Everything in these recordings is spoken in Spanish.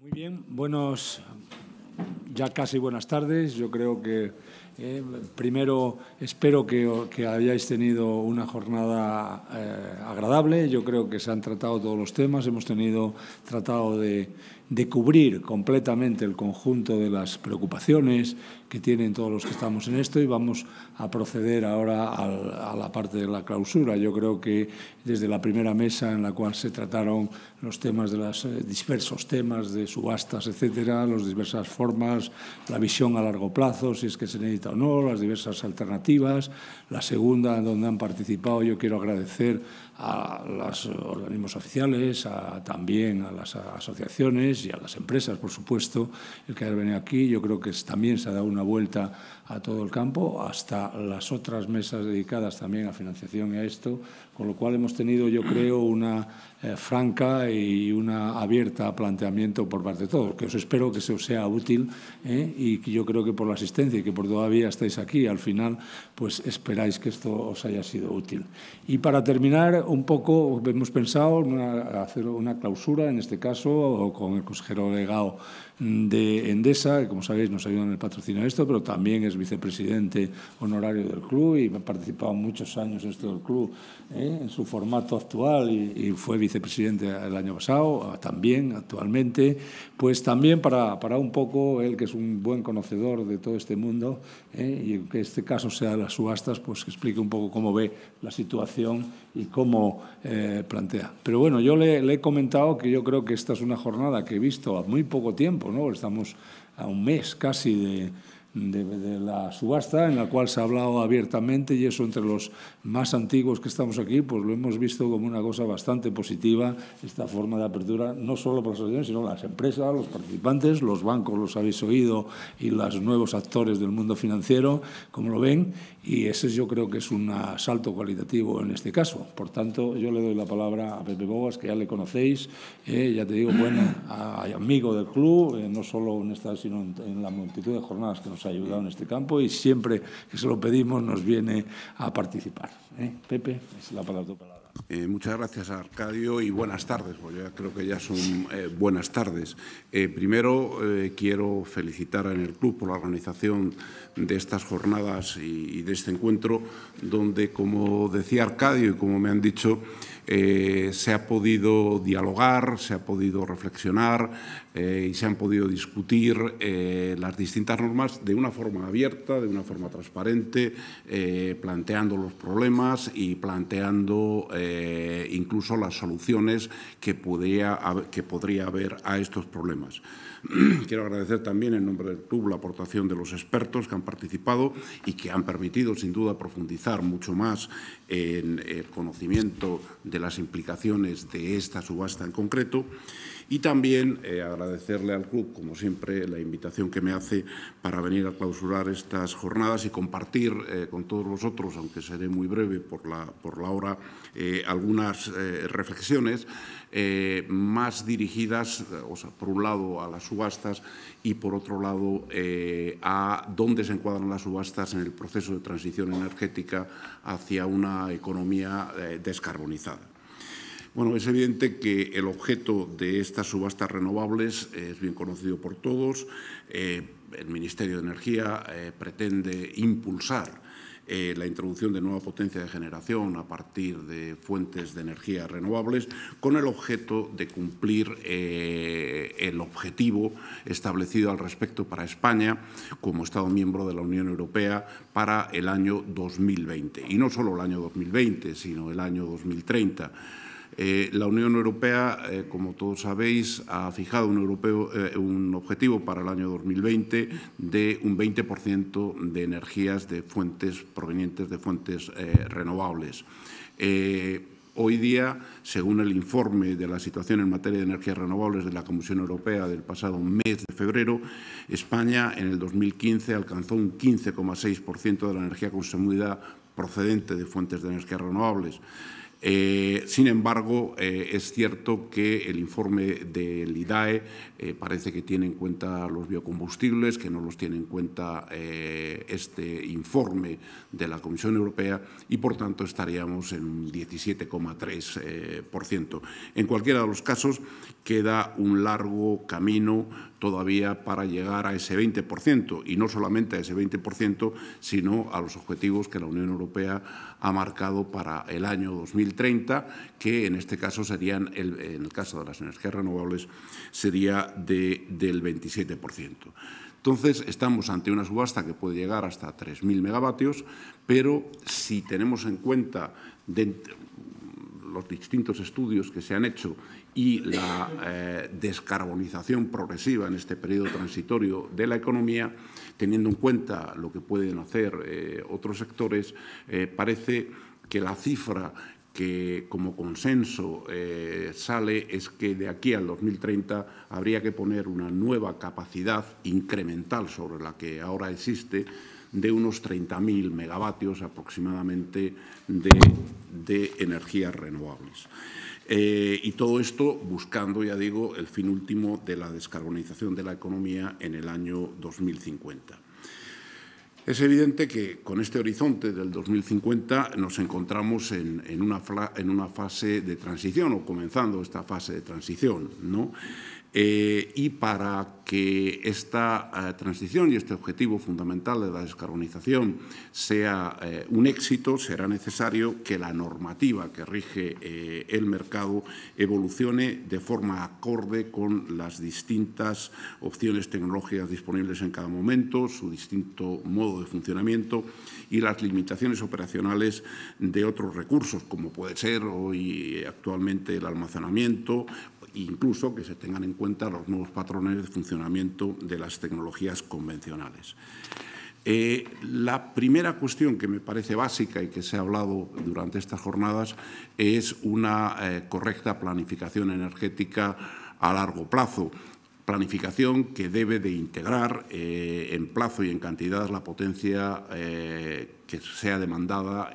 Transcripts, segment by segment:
Muy bien, buenos, ya casi buenas tardes. Yo creo que eh, primero espero que, hayáis tenido una jornada eh, agradable. Yo creo que se han tratado todos los temas. Hemos tenido tratado de, cubrir completamente el conjunto de las preocupaciones que tienen todos los que estamos en esto y vamos a proceder ahora a la parte de la clausura. Yo creo que desde la primera mesa en la cual se trataron los temas de los eh, diversos temas de subastas, etcétera, las diversas formas la visión a largo plazo, si es que se necesita o no, las diversas alternativas. La segunda, donde han participado, yo quiero agradecer a los organismos oficiales, también a las asociaciones y a las empresas, por supuesto, el que ha venido aquí. Yo creo que también se ha dado una vuelta a todo el campo, hasta las otras mesas dedicadas también a financiación y a esto, con lo cual hemos tenido, yo creo, una eh, franca y una abierta planteamiento por parte de todos, que os espero que se os sea útil eh, y que yo creo que por la asistencia y que por todavía estáis aquí, al final, pues esperáis que esto os haya sido útil. Y para terminar, un poco hemos pensado hacer una clausura, en este caso, con el consejero legado de Endesa, que como sabéis nos ayuda en el patrocinio de esto, pero también es vicepresidente honorario del club y ha participado muchos años en esto del club. ¿eh? en su formato actual y, fue vicepresidente el año pasado, ah, también actualmente, pues también para, un poco él que es un buen conocedor de todo este mundo eh, y que este caso sea las subastas, pues que explique un poco cómo ve la situación y cómo eh, plantea. Pero bueno, yo le, le, he comentado que yo creo que esta es una jornada que he visto a muy poco tiempo, ¿no? estamos a un mes casi de de, la subasta, en la cual se ha hablado abiertamente y eso entre los más antiguos que estamos aquí, pues lo hemos visto como una cosa bastante positiva, esta forma de apertura, no solo para las asociaciones, sino las empresas, los participantes, los bancos, los habéis oído, y los nuevos actores del mundo financiero, como lo ven, y ese yo creo que es un salto cualitativo en este caso. Por tanto, yo le doy la palabra a Pepe Bogas, que ya le conocéis, eh, ya te digo, bueno amigo del club, eh, no solo en esta, sino en, en la multitud de jornadas que nos ha ayudado en este campo y siempre que se lo pedimos nos viene a participar. ¿eh? Pepe, es la palabra. Tu palabra. Eh, muchas gracias, Arcadio, y buenas tardes. yo creo que ya son eh, buenas tardes. primero, quiero felicitar en el club por la organización de estas jornadas y, de este encuentro, donde, como decía Arcadio y como me han dicho, se ha podido dialogar, se ha podido reflexionar, eh, y se han podido discutir eh, las distintas normas de una forma abierta, de una forma transparente, eh, planteando los problemas y planteando incluso las soluciones que podría, que podría haber a estos problemas. Quiero agradecer también en nombre del club la aportación de los expertos que han participado y que han permitido sin duda profundizar mucho más en el conocimiento de las implicaciones de esta subasta en concreto. Y también eh, agradecerle al club, como siempre, la invitación que me hace para venir a clausurar estas jornadas y compartir eh, con todos vosotros, aunque seré muy breve por la, por la hora, eh, algunas reflexiones más dirigidas, o sea, por un lado, a las subastas y, por otro lado, a dónde se encuadran las subastas en el proceso de transición energética hacia una economía descarbonizada. Bueno, es evidente que el objeto de estas subastas renovables es bien conocido por todos. Eh, el Ministerio de Energía eh, pretende impulsar eh, la introducción de nueva potencia de generación a partir de fuentes de energía renovables con el objeto de cumplir el objetivo establecido al respecto para España como Estado miembro de la Unión Europea para el año 2020. Y no solo el año 2020, sino el año 2030 eh, la Unión Europea, eh, como todos sabéis, ha fijado un, eh, un, objetivo para el año 2020 de un 20% de energías de fuentes provenientes de fuentes renovables. Hoy día, según el informe de la situación en materia de energías renovables de la Comisión Europea del pasado mes de febrero, España en el 2015 alcanzó un 15,6% de la energía consumida procedente de fuentes de energías renovables. Eh, sin embargo, eh, es cierto que el informe del IDAE eh, parece que tiene en cuenta los biocombustibles, que no los tiene en cuenta este informe de la Comisión Europea y, por tanto, estaríamos en un 17,3%. en cualquiera de los casos, queda un largo camino todavía para llegar a ese 20%, y no solamente a ese 20%, sino a los objetivos que la Unión Europea ha marcado para el año 2030, que en este caso serían, en el caso de las energías renovables, sería del 27%. Entonces, estamos ante una subasta que puede llegar hasta 3.000 megavatios, pero si tenemos en cuenta los distintos estudios que se han hecho y la eh, descarbonización progresiva en este periodo transitorio de la economía, teniendo en cuenta lo que pueden hacer eh, otros sectores, eh, parece que la cifra que como consenso sale es que de aquí al 2030 habría que poner una nueva capacidad incremental sobre la que ahora existe de unos 30.000 megavatios aproximadamente de, energías renovables. Eh, y todo esto buscando, ya digo, el fin último de la descarbonización de la economía en el año 2050. Es evidente que con este horizonte del 2050 nos encontramos en, una, en una, fase de transición o comenzando esta fase de transición. ¿no? Eh, y para que esta eh, transición y este objetivo fundamental de la descarbonización sea eh, un éxito, será necesario que la normativa que rige el mercado evolucione de forma acorde con las distintas opciones tecnológicas disponibles en cada momento, su distinto modo de funcionamiento y las limitaciones operacionales de otros recursos, como puede ser hoy actualmente el almacenamiento, e incluso que se tengan en cuenta los nuevos patrones de funcionamiento de las tecnologías convencionales. Eh, la primera cuestión que me parece básica y que se ha hablado durante estas jornadas es una eh, correcta planificación energética a largo plazo planificación que debe de integrar eh, en plazo y en cantidad la potencia que sea demandada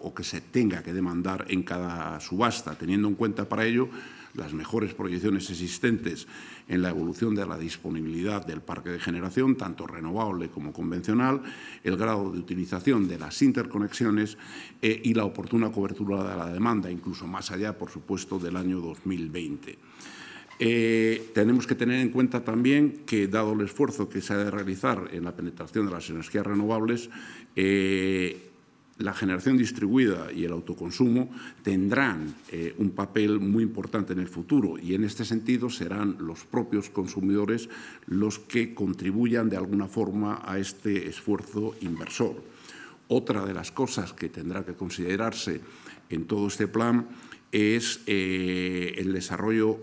o que se tenga que demandar en cada subasta, teniendo en cuenta para ello las mejores proyecciones existentes en la evolución de la disponibilidad del parque de generación, tanto renovable como convencional, el grado de utilización de las interconexiones eh, y la oportuna cobertura de la demanda, incluso más allá, por supuesto, del año 2020. Eh, tenemos que tener en cuenta también que, dado el esfuerzo que se ha de realizar en la penetración de las energías renovables, eh, la generación distribuida y el autoconsumo tendrán eh, un papel muy importante en el futuro y en este sentido serán los propios consumidores los que contribuyan de alguna forma a este esfuerzo inversor. Otra de las cosas que tendrá que considerarse en todo este plan es eh, el desarrollo,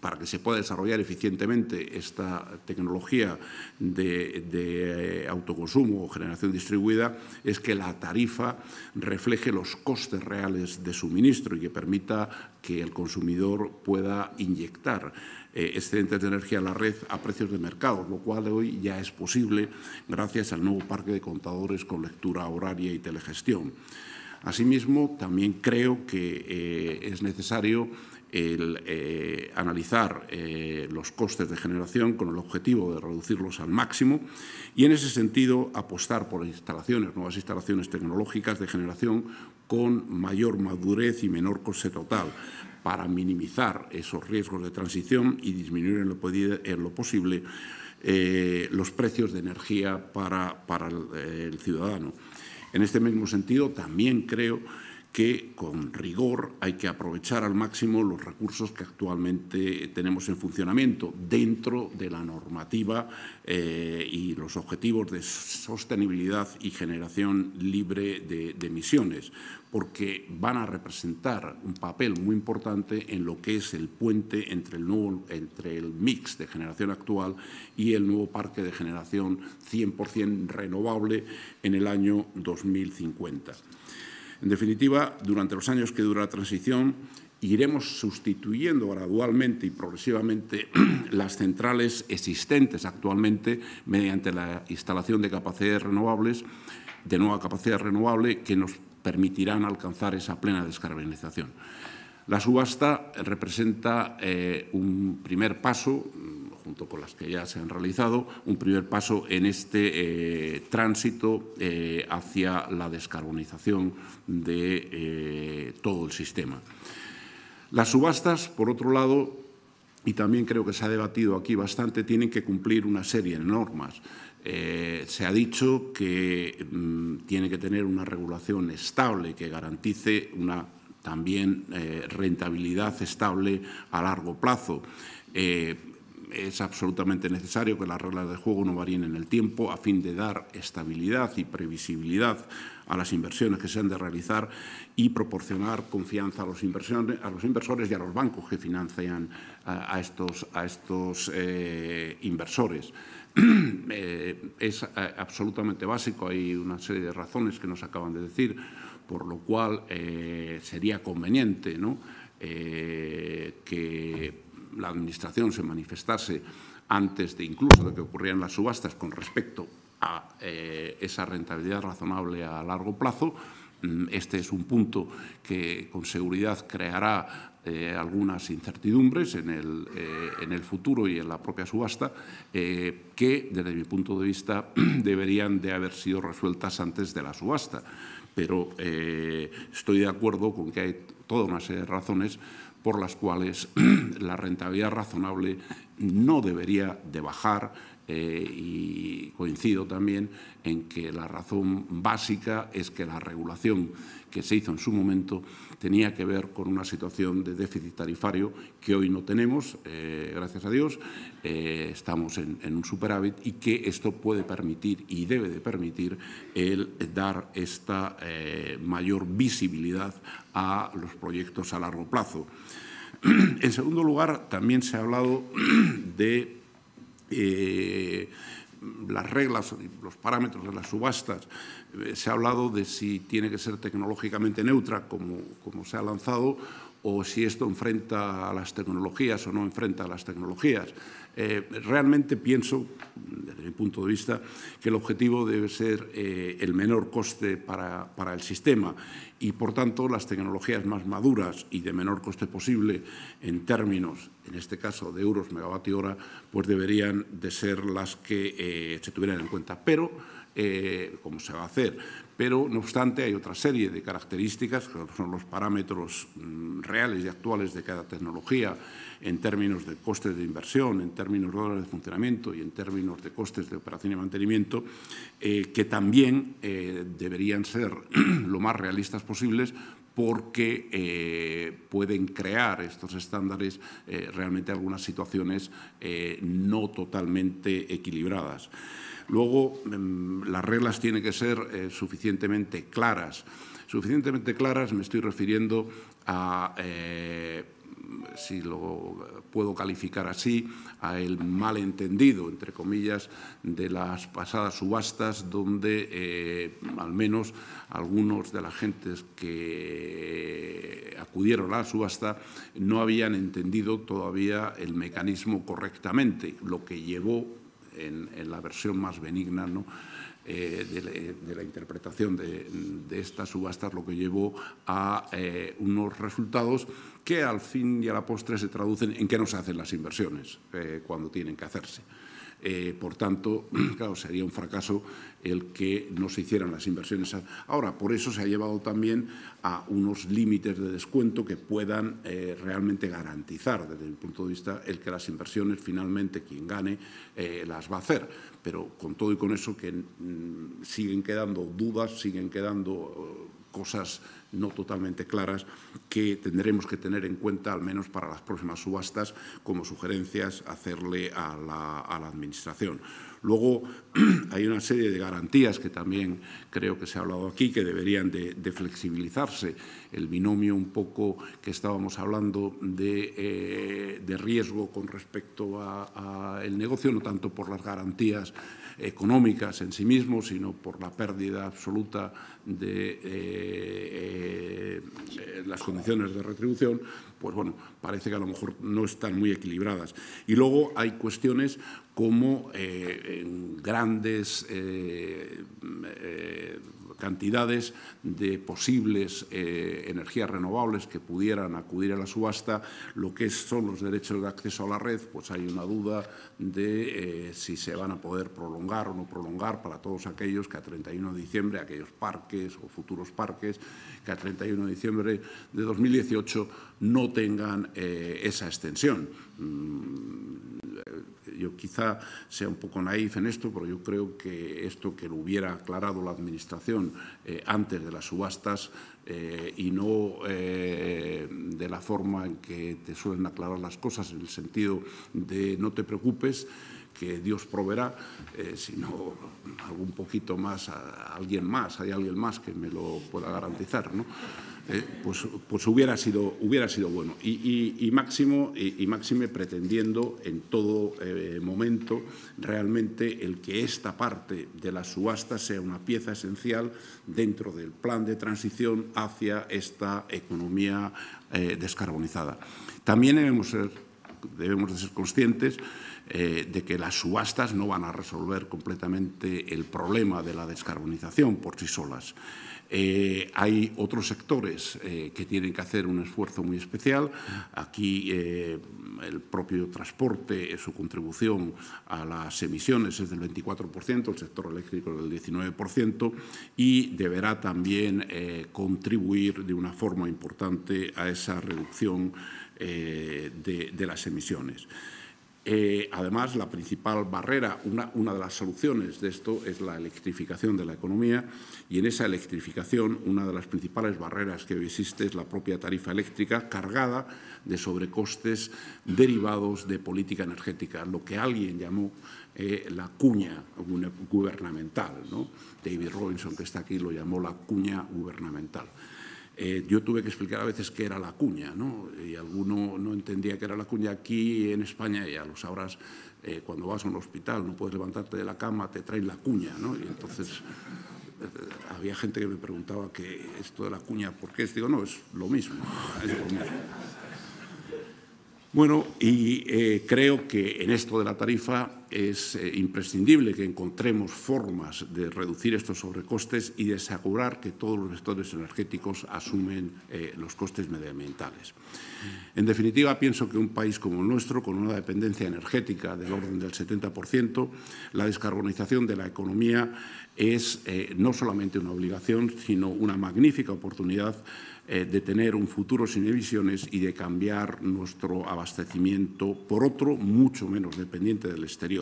para que se pueda desarrollar eficientemente esta tecnología de, eh, autoconsumo o generación distribuida, es que la tarifa refleje los costes reales de suministro y que permita que el consumidor pueda inyectar eh, excedentes de energía a la red a precios de mercado, lo cual hoy ya es posible gracias al nuevo parque de contadores con lectura horaria y telegestión. Asimismo, también creo que eh, es necesario eh, analizar eh, los costes de generación con el objetivo de reducirlos al máximo y, en ese sentido, apostar por instalaciones, nuevas instalaciones tecnológicas de generación con mayor madurez y menor coste total para minimizar esos riesgos de transición y disminuir en lo, posible los precios de energía para, el ciudadano. En este mismo sentido, también creo que con rigor hay que aprovechar al máximo los recursos que actualmente tenemos en funcionamiento dentro de la normativa eh, y los objetivos de sostenibilidad y generación libre de, emisiones, porque van a representar un papel muy importante en lo que es el puente entre el, nuevo, entre el mix de generación actual y el nuevo parque de generación 100% renovable en el año 2050. En definitiva, durante los años que dura la transición, iremos sustituyendo gradualmente y progresivamente las centrales existentes actualmente mediante la instalación de capacidades renovables, de nueva capacidad renovable, que nos permitirán alcanzar esa plena descarbonización. La subasta representa eh, un primer paso, junto con las que ya se han realizado, un primer paso en este eh, tránsito eh, hacia la descarbonización de eh, todo el sistema. Las subastas, por otro lado, y también creo que se ha debatido aquí bastante, tienen que cumplir una serie de normas. se ha dicho que mm, tiene que tener una regulación estable que garantice una también rentabilidad estable a largo plazo. Es absolutamente necesario que las reglas de juego no varíen en el tiempo a fin de dar estabilidad y previsibilidad a las inversiones que se han de realizar y proporcionar confianza a los, inversores y a los bancos que financian a, estos, a estos eh, inversores. Eh, es eh, absolutamente básico, hay una serie de razones que nos acaban de decir, por lo cual sería conveniente que la Administración se manifestase antes de incluso de que ocurrieran las subastas con respecto a eh, esa rentabilidad razonable a largo plazo. Mm, este es un punto que con seguridad creará eh, algunas incertidumbres eh, en el, futuro y en la propia subasta que, desde mi punto de vista, deberían de haber sido resueltas antes de la subasta. Pero estoy de acuerdo con que hay toda una serie de razones por las cuales la rentabilidad razonable no debería de bajar eh, y coincido también en que la razón básica es que la regulación que se hizo en su momento tenía que ver con una situación de déficit tarifario que hoy no tenemos, eh, gracias a Dios, eh, estamos en, un superávit y que esto puede permitir y debe de permitir el dar esta mayor visibilidad a los proyectos a largo plazo. En segundo lugar, también se ha hablado de eh, las reglas, los parámetros de las subastas. Eh, se ha hablado de si tiene que ser tecnológicamente neutra, como se ha lanzado, o si esto enfrenta a las tecnologías o no enfrenta a las tecnologías. Eh, realmente pienso, desde mi punto de vista, que el objetivo debe ser eh, el menor coste para, el sistema y, por tanto, las tecnologías más maduras y de menor coste posible en términos, en este caso, de euros megavatio hora, pues deberían de ser las que eh, se tuvieran en cuenta. Pero eh, cómo se va a hacer. Pero, no obstante, hay otra serie de características, que son los parámetros mm, reales y actuales de cada tecnología, en términos de costes de inversión, en términos de dólares de funcionamiento y en términos de costes de operación y mantenimiento, eh, que también eh, deberían ser lo más realistas posibles porque eh, pueden crear estos estándares eh, realmente algunas situaciones eh, no totalmente equilibradas. Luego, mm, las reglas tienen que ser suficientemente claras. Suficientemente claras me estoy refiriendo a si lo puedo calificar así, a el malentendido, entre comillas, de las pasadas subastas, donde eh, al menos algunos de la gente que acudieron a la subasta no habían entendido todavía el mecanismo correctamente, lo que llevó en, en la versión más benigna, ¿no? Eh, eh, de, la, interpretación de, estas subastas lo que llevó a eh, unos resultados que al fin y a la postre se traducen en que no se hacen las inversiones cuando tienen que hacerse. Eh, por tanto, claro, sería un fracaso el que no se hicieran las inversiones. Ahora, por eso se ha llevado también a unos límites de descuento que puedan eh, realmente garantizar, desde el punto de vista, el que las inversiones finalmente quien gane eh, las va a hacer. Pero con todo y con eso que mm, siguen quedando dudas, siguen quedando cosas no totalmente claras que tendremos que tener en cuenta, al menos para las próximas subastas, como sugerencias hacerle a la, a la Administración. Luego hay una serie de garantías que también creo que se ha hablado aquí, que deberían de, flexibilizarse. El binomio un poco que estábamos hablando de, eh, riesgo con respecto al negocio, no tanto por las garantías económicas en sí mismo, sino por la pérdida absoluta de eh, eh, las condiciones de retribución, pues bueno, parece que a lo mejor no están muy equilibradas. Y luego hay cuestiones como en grandes eh, eh, cantidades de posibles eh, energías renovables que pudieran acudir a la subasta, lo que son los derechos de acceso a la red, pues hay una duda de si se van a poder prolongar o no prolongar para todos aquellos que a 31 de diciembre, aquellos parques o futuros parques, que a 31 de diciembre de 2018 no tengan esa extensión. Mm, yo quizá sea un poco naif en esto, pero yo creo que esto que lo hubiera aclarado la Administración eh, antes de las subastas eh, y no eh, de la forma en que te suelen aclarar las cosas, en el sentido de no te preocupes, que Dios proveerá, sino algún poquito más, alguien más, hay alguien más que me lo pueda garantizar. ¿no? Eh, pues, pues, hubiera, sido, hubiera sido bueno. Y, máximo, y, pretendiendo en todo eh, momento realmente el que esta parte de la subasta sea una pieza esencial dentro del plan de transición hacia esta economía eh, descarbonizada. También debemos ser, de ser conscientes de que las subastas no van a resolver completamente el problema de la descarbonización por sí solas. Eh, hay otros sectores eh, que tienen que hacer un esfuerzo muy especial. Aquí eh, el propio transporte, su contribución a las emisiones es del 24%, el sector eléctrico del 19% y deberá también contribuir de una forma importante a esa reducción de las emisiones. Eh, además, la principal barrera, una, de las soluciones de esto es la electrificación de la economía y en esa electrificación una de las principales barreras que existe es la propia tarifa eléctrica cargada de sobrecostes derivados de política energética, lo que alguien llamó eh, la cuña gubernamental. David Robinson, que está aquí, lo llamó la cuña gubernamental. Eh, yo tuve que explicar a veces qué era la cuña, ¿no? y alguno no entendía que era la cuña aquí en España, ya lo sabrás, eh, cuando vas a un hospital no puedes levantarte de la cama, te traen la cuña, ¿no? y entonces eh, había gente que me preguntaba que esto de la cuña, ¿por qué? Digo, no, es lo mismo, Bueno, y creo que en esto de la tarifa es eh, imprescindible que encontremos formas de reducir estos sobrecostes y de asegurar que todos los sectores energéticos asumen eh, los costes medioambientales. En definitiva, pienso que un país como el nuestro, con una dependencia energética del orden del 70%, la descarbonización de la economía es eh, no solamente una obligación, sino una magnífica oportunidad de tener un futuro sin emisiones y de cambiar nuestro abastecimiento por otro mucho menos dependiente del exterior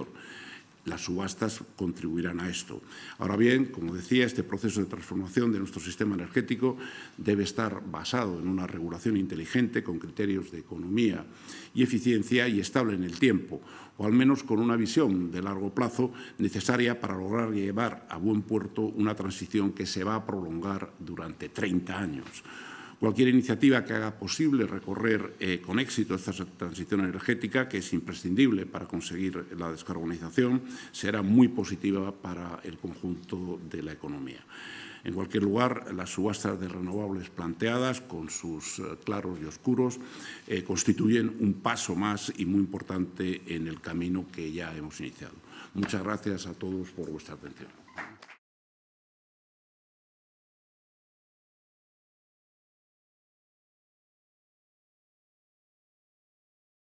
las subastas contribuirán a esto. Ahora bien, como decía, este proceso de transformación de nuestro sistema energético debe estar basado en una regulación inteligente con criterios de economía y eficiencia y estable en el tiempo, o al menos con una visión de largo plazo necesaria para lograr llevar a buen puerto una transición que se va a prolongar durante 30 años Cualquier iniciativa que haga posible recorrer eh, con éxito esta transición energética, que es imprescindible para conseguir la descarbonización, será muy positiva para el conjunto de la economía. En cualquier lugar, las subastas de renovables planteadas, con sus eh, claros y oscuros, eh, constituyen un paso más y muy importante en el camino que ya hemos iniciado. Muchas gracias a todos por vuestra atención.